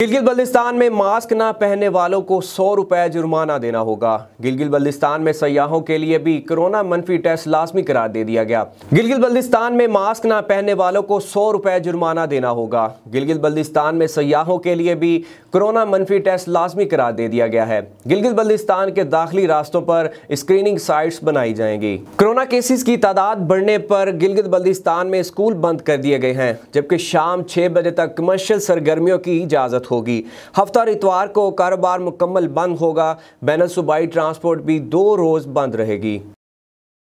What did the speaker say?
गिलगित बल्दिस्तान में मास्क ना पहनने वालों को सौ रुपये जुर्माना देना होगा गिलगित बल्दिस्तान में सयाहों के लिए भी कोरोना मनफी टेस्ट लाजमी करार दे दिया गया गिलगित बल्दिस्तान में मास्क ना पहनने वालों को सौ रुपये जुर्माना देना होगा गिलगित बल्दिस्तान में सयाहों के लिए भी कोरोना मनफी टेस्ट लाजमी करार दे दिया गया है गिलगित बल्दिस्तान के दाखिली रास्तों पर स्क्रीनिंग साइट्स बनाई जाएंगी कोरोना केसेस की तादाद बढ़ने पर गिलगित बल्दिस्तान में स्कूल बंद कर दिए गए हैं जबकि शाम छः बजे तक कमर्शियल सरगर्मियों की इजाज़त जरूरत होगी हफ्ता इतवार को कारोबार मुकम्मल बंद होगा बैनसूबाई ट्रांसपोर्ट भी दो रोज़ बंद रहेगी